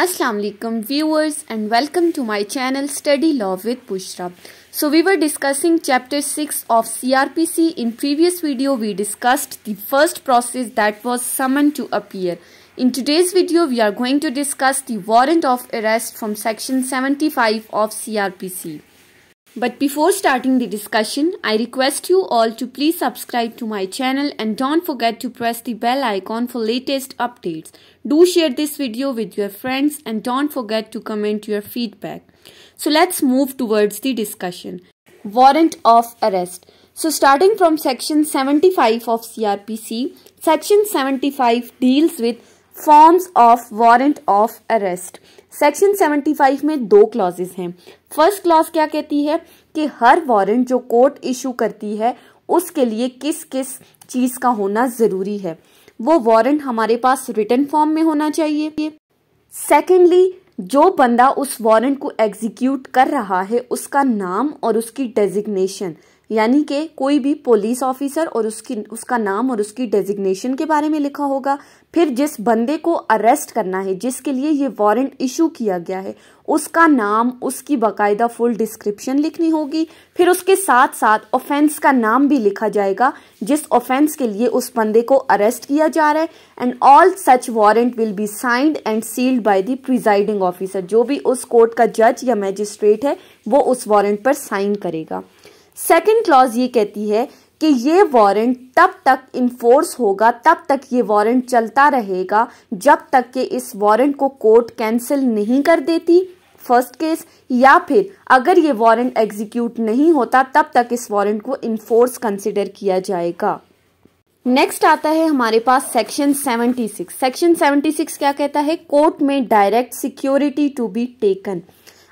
Assalamualaikum viewers and welcome to my channel Study Law with Pushra. So we were discussing chapter 6 of CRPC. In previous video we discussed the first process that was summoned to appear. In today's video we are going to discuss the warrant of arrest from section 75 of CRPC. But before starting the discussion, I request you all to please subscribe to my channel and don't forget to press the bell icon for latest updates. Do share this video with your friends and don't forget to comment your feedback. So let's move towards the discussion. Warrant of arrest. So starting from section 75 of CRPC, section 75 deals with forms of warrant of arrest section 75 में दो clauses हैं first clause क्या कहती है कि हर warrant जो court issue करती है उसके लिए किस किस चीज़ का होना ज़रूरी है वो वारंट हमारे पास रिटर्न फॉर्म में होना चाहिए सेकेंडली जो बंदा उस वारंट को एग्जीक्यूट कर रहा है उसका नाम और उसकी डेजिग्नेशन यानी कि कोई भी पुलिस ऑफिसर और उसकी उसका नाम और उसकी डेजिग्नेशन के बारे में लिखा होगा फिर जिस बंदे को अरेस्ट करना है जिसके लिए ये वारंट इशू किया गया है उसका नाम उसकी बाकायदा फुल डिस्क्रिप्शन लिखनी होगी फिर उसके साथ साथ ऑफेंस का नाम भी लिखा जाएगा जिस ऑफेंस के लिए उस बंदे को अरेस्ट किया जा रहा है and all such warrant will be signed and sealed by the presiding officer जो भी उस कोर्ट का जज या मैजिस्ट्रेट है वो उस वारंट पर साइन करेगा सेकेंड क्लॉज ये कहती है कि ये वारंट तब तक इन्फोर्स होगा तब तक ये वारंट चलता रहेगा जब तक कि इस वारंट को कोर्ट कैंसिल नहीं कर देती फर्स्ट केस या फिर अगर ये वारंट एग्जीक्यूट नहीं होता तब तक इस वारंट को इन्फोर्स कंसिडर किया जाएगा नेक्स्ट आता है हमारे पास सेक्शन 76 सेक्शन 76 क्या कहता है कोर्ट में direct security to be taken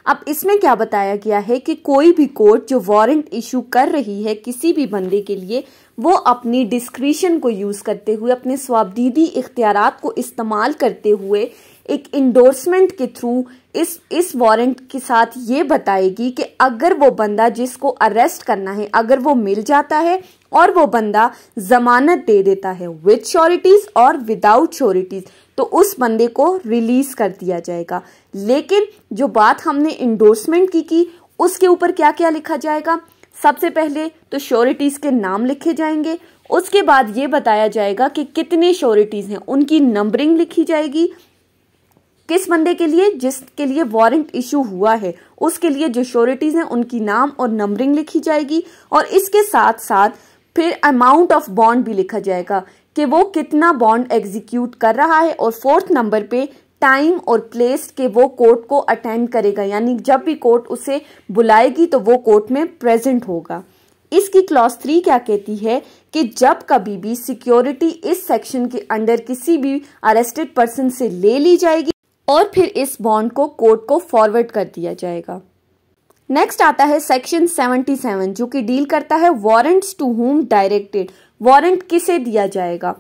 अब इसमें क्या बताया गया है कि कोई भी कोर्ट जो वारंट इशू कर रही है किसी भी बंदे के लिए वो अपनी डिस्क्रिशन को यूज़ करते हुए अपने स्वाबदीदी इख्तियार को इस्तेमाल करते हुए एक इंडोर्समेंट के थ्रू इस इस वारंट के साथ ये बताएगी कि अगर वो बंदा जिसको अरेस्ट करना है अगर वो मिल जाता है और वो बंदा जमानत दे देता है विद श्योरिटीज और विदाउट श्योरिटीज तो उस बंदे को रिलीज कर दिया जाएगा लेकिन जो बात हमने इंडोर्समेंट की की उसके ऊपर क्या क्या लिखा जाएगा सबसे पहले तो श्योरिटीज के नाम लिखे जाएंगे उसके बाद ये बताया जाएगा कि कितने श्योरिटीज हैं उनकी नंबरिंग लिखी जाएगी किस बंदे के लिए जिसके लिए वारंट इशू हुआ है उसके लिए जो श्योरिटीज हैं उनकी नाम और नंबरिंग लिखी जाएगी और इसके साथ साथ फिर अमाउंट ऑफ बॉन्ड भी लिखा जाएगा कि वो कितना बॉन्ड एग्जीक्यूट कर रहा है और फोर्थ नंबर पे टाइम और प्लेस के वो कोर्ट को अटेंड करेगा यानी जब भी कोर्ट उसे बुलाएगी तो वो कोर्ट में प्रेजेंट होगा इसकी क्लॉज थ्री क्या कहती है कि जब कभी भी सिक्योरिटी इस सेक्शन के अंडर किसी भी अरेस्टेड पर्सन से ले ली जाएगी और फिर इस बॉन्ड को कोर्ट को फॉरवर्ड कर दिया जाएगा नेक्स्ट आता है सेक्शन 77 जो कि डील करता है warrants to whom directed warrant किसे दिया जाएगा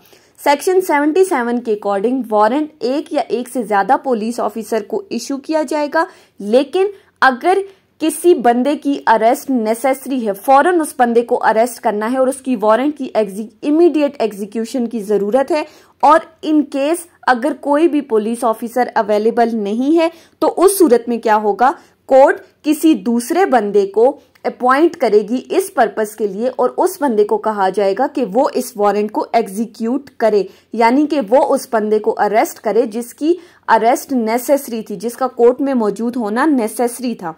सेक्शन 77 के अकॉर्डिंग वारंट एक या एक से ज्यादा पुलिस ऑफिसर को इशू किया जाएगा लेकिन अगर किसी बंदे की अरेस्ट नेसेसरी है फौरन उस बंदे को अरेस्ट करना है और उसकी वारंट की इमीडिएट एग्जीक्यूशन की ज़रूरत है और इन केस अगर कोई भी पुलिस ऑफिसर अवेलेबल नहीं है तो उस सूरत में क्या होगा कोर्ट किसी दूसरे बंदे को अपॉइंट करेगी इस पर्पस के लिए और उस बंदे को कहा जाएगा कि वो इस वारंट को एग्जीक्यूट करे यानी कि वो उस बंदे को अरेस्ट करे जिसकी अरेस्ट नेसेसरी थी जिसका कोर्ट में मौजूद होना नेसेसरी था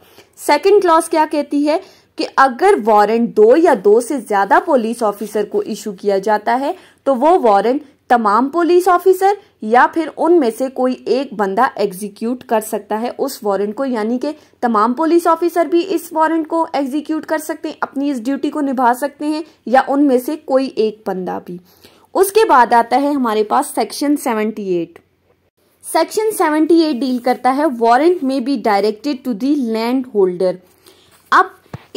सेकंड क्लॉज क्या कहती है कि अगर वारंट दो या दो से ज़्यादा पुलिस ऑफिसर को इशू किया जाता है तो वो वारंट तमाम पुलिस ऑफिसर या फिर उनमें से कोई एक बंदा एग्जीक्यूट कर सकता है उस वारंट को यानी कि तमाम पुलिस ऑफिसर भी इस वारंट को एग्जीक्यूट कर सकते हैं अपनी इस ड्यूटी को निभा सकते हैं या उनमें से कोई एक बंदा भी उसके बाद आता है हमारे पास section seventy eight section eight deal करता है warrant may be directed to the land holder अब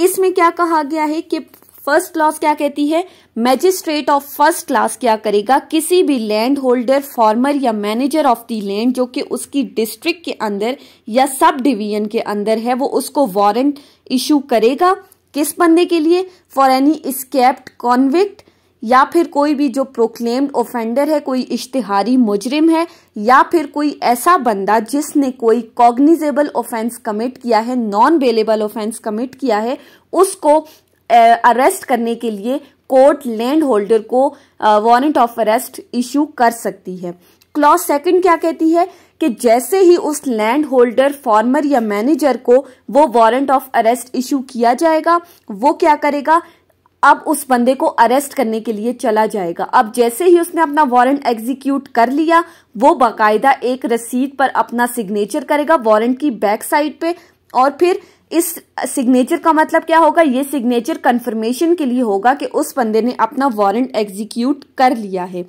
इसमें क्या कहा गया है कि फर्स्ट क्लास क्या कहती है मैजिस्ट्रेट ऑफ फर्स्ट क्लास क्या करेगा किसी भी लैंड होल्डर फार्मर या मैनेजर ऑफ दी लैंड जो कि उसकी डिस्ट्रिक्ट के अंदर या सब डिवीजन के अंदर है वो उसको वारंट इशू करेगा किस बंदे के लिए फॉर एनी स्केप्ड कॉन्विक्ट या फिर कोई भी जो प्रोक्लेम्ड ऑफेंडर है कोई इश्तिहारी मुजरिम है या फिर कोई ऐसा बंदा जिसने कोई कॉग्निजेबल ऑफेंस कमिट किया है नॉन बेलेबल ऑफेंस कमिट किया है उसको अरेस्ट करने के लिए कोर्ट लैंड होल्डर को वारंट ऑफ अरेस्ट इशू कर सकती है क्लॉज सेकंड क्या कहती है कि जैसे ही उस लैंड होल्डर फार्मर या मैनेजर को वो वारंट ऑफ अरेस्ट इशू किया जाएगा वो क्या करेगा अब उस बंदे को अरेस्ट करने के लिए चला जाएगा अब जैसे ही उसने अपना वारंट एग्जीक्यूट कर लिया वो बाकायदा एक रसीद पर अपना सिग्नेचर करेगा वारंट की बैक साइड पे और फिर इस सिग्नेचर का मतलब क्या होगा ये सिग्नेचर कंफर्मेशन के लिए होगा कि उस बंदे ने अपना वारंट एग्जीक्यूट कर लिया है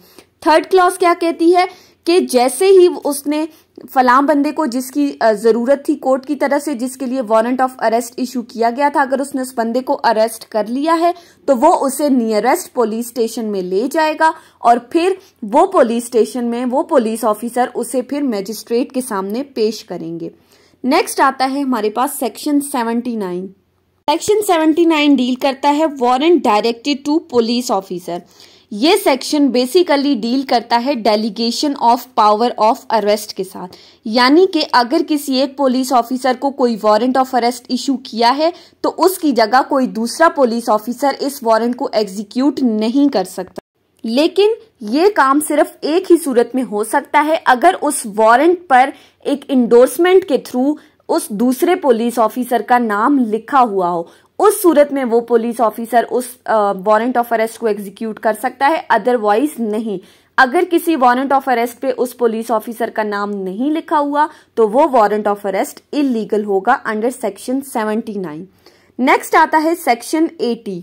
थर्ड क्लॉज क्या कहती है कि जैसे ही उसने फलाम बंदे को जिसकी ज़रूरत थी कोर्ट की तरफ से जिसके लिए वारंट ऑफ अरेस्ट इशू किया गया था अगर उसने उस बंदे को अरेस्ट कर लिया है तो वो उसे नियरेस्ट पुलिस स्टेशन में ले जाएगा और फिर वो पुलिस स्टेशन में वो पुलिस ऑफिसर उसे फिर मजिस्ट्रेट के सामने पेश करेंगे नेक्स्ट आता है हमारे पास section seventy nine section seventy nine deal करता है warrant directed to police officer ये सेक्शन बेसिकली डील करता है delegation of power of arrest के साथ यानी कि अगर किसी एक पुलिस ऑफिसर को कोई वारंट ऑफ अरेस्ट इशू किया है तो उसकी जगह कोई दूसरा पुलिस ऑफिसर इस वारंट को एग्जीक्यूट नहीं कर सकता लेकिन ये काम सिर्फ एक ही सूरत में हो सकता है अगर उस वारंट पर एक इंडोर्समेंट के थ्रू उस दूसरे पुलिस ऑफिसर का नाम लिखा हुआ हो उस सूरत में वो पुलिस ऑफिसर उस वारंट ऑफ अरेस्ट को एग्जीक्यूट कर सकता है अदरवाइज नहीं अगर किसी वारंट ऑफ अरेस्ट पे उस पुलिस ऑफिसर का नाम नहीं लिखा हुआ तो वो वारंट ऑफ अरेस्ट इलीगल होगा अंडर सेक्शन 79 नेक्स्ट आता है सेक्शन 80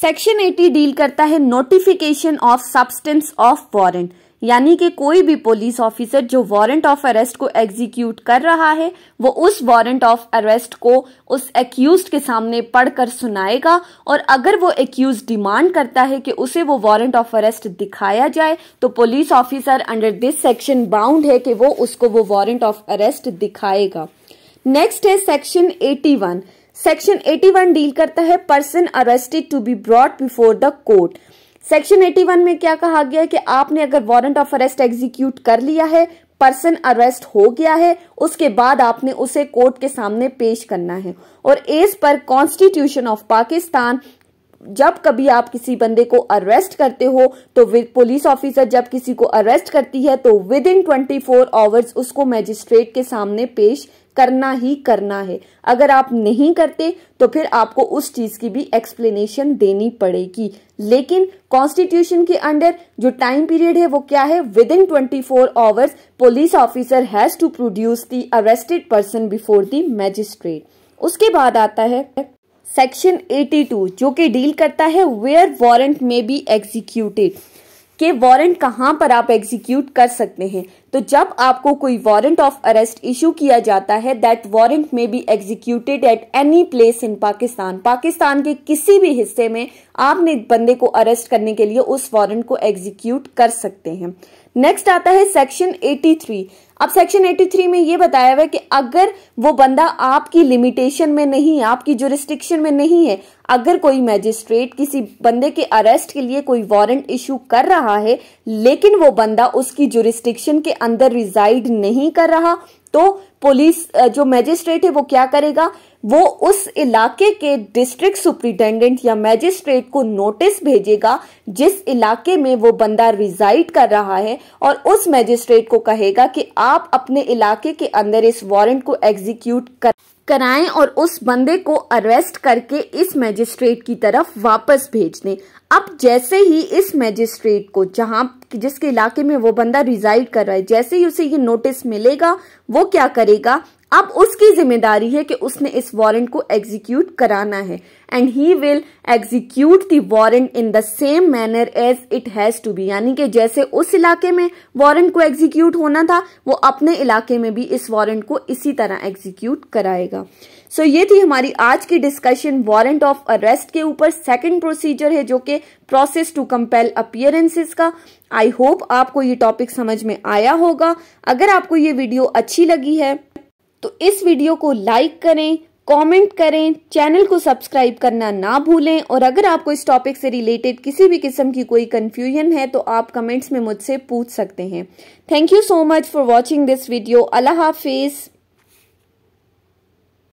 सेक्शन 80 डील करता है notification of substance of warrant यानी कि कोई भी पुलिस ऑफिसर जो वारंट ऑफ अरेस्ट को एग्जीक्यूट कर रहा है वो उस वारंट ऑफ अरेस्ट को उस एक्यूज के सामने पढ़कर सुनाएगा और अगर वो एक्यूज डिमांड करता है कि उसे वो वारंट ऑफ अरेस्ट दिखाया जाए तो police officer under this section bound है कि वो उसको वो वारंट ऑफ अरेस्ट दिखाएगा नेक्स्ट है section eighty section eighty deal करता है person arrested to be brought before the court section 81 में क्या कहा गया है कि आपने अगर वारंट ऑफ अरेस्ट एग्जीक्यूट कर लिया है पर्सन अरेस्ट हो गया है उसके बाद आपने उसे कोर्ट के सामने पेश करना है और as per constitution of Pakistan जब कभी आप किसी बंदे को अरेस्ट करते हो तो पुलिस ऑफिसर जब किसी को अरेस्ट करती है तो within twenty four hours उसको मैजिस्ट्रेट के सामने पेश करना ही करना है अगर आप नहीं करते तो फिर आपको उस चीज की भी एक्सप्लेनेशन देनी पड़ेगी लेकिन कॉन्स्टिट्यूशन के अंडर जो टाइम पीरियड है वो क्या है within twenty four hours police officer has to produce the arrested person before the magistrate उसके बाद आता है सेक्शन 82 जो कि डील करता है where warrant may be executed कि वारंट कहाँ पर आप एग्जीक्यूट कर सकते हैं तो जब आपको कोई वारंट ऑफ अरेस्ट इशू किया जाता है that warrant may be executed at any place in Pakistan Pakistan के किसी भी हिस्से में आपने बंदे को अरेस्ट करने के लिए उस वारंट को एग्जीक्यूट कर सकते हैं नेक्स्ट आता है सेक्शन 83 अब सेक्शन 83 में ये बताया हुआ है कि अगर वो बंदा आपकी लिमिटेशन में नहीं है आपकी जो रिस्ट्रिक्शन में नहीं है अगर कोई मैजिस्ट्रेट किसी बंदे के अरेस्ट के लिए कोई वारंट इशू कर रहा है लेकिन वो बंदा उसकी जुरिस्टिक्शन के अंदर रिजाइड नहीं कर रहा तो पुलिस जो मैजिस्ट्रेट है वो क्या करेगा वो उस इलाके के डिस्ट्रिक्ट सुप्रिटेंडेंट या मैजिस्ट्रेट को नोटिस भेजेगा जिस इलाके में वो बंदा रिजाइड कर रहा है और उस मैजिस्ट्रेट को कहेगा कि आप अपने इलाके के अंदर इस वारंट को एग्जीक्यूट कर कराएं और उस बंदे को अरेस्ट करके इस मैजिस्ट्रेट की तरफ वापस भेज दें अब जैसे ही इस मैजिस्ट्रेट को जहां जिसके इलाके में वो बंदा रिजाइड कर रहा है जैसे ही उसे ये नोटिस मिलेगा वो क्या करेगा अब उसकी जिम्मेदारी है कि उसने इस वारंट को एग्जीक्यूट कराना है and he will execute the warrant in the same manner as it has to be यानी कि जैसे उस इलाके में वारंट को एग्जीक्यूट होना था वो अपने इलाके में भी इस वारंट को इसी तरह एग्जीक्यूट कराएगा सो so, ये थी हमारी आज की डिस्कशन वारंट ऑफ अरेस्ट के ऊपर सेकंड प्रोसीजर है जो कि प्रोसेस टू कंपेल अपियरेंसेस का आई होप आपको ये टॉपिक समझ में आया होगा अगर आपको ये वीडियो अच्छी लगी है तो इस वीडियो को लाइक करें कमेंट करें चैनल को सब्सक्राइब करना ना भूलें और अगर आपको इस टॉपिक से रिलेटेड किसी भी किस्म की कोई कंफ्यूजन है तो आप कमेंट्स में मुझसे पूछ सकते हैं thank you so much for watching this video अल्लाह हाफिज़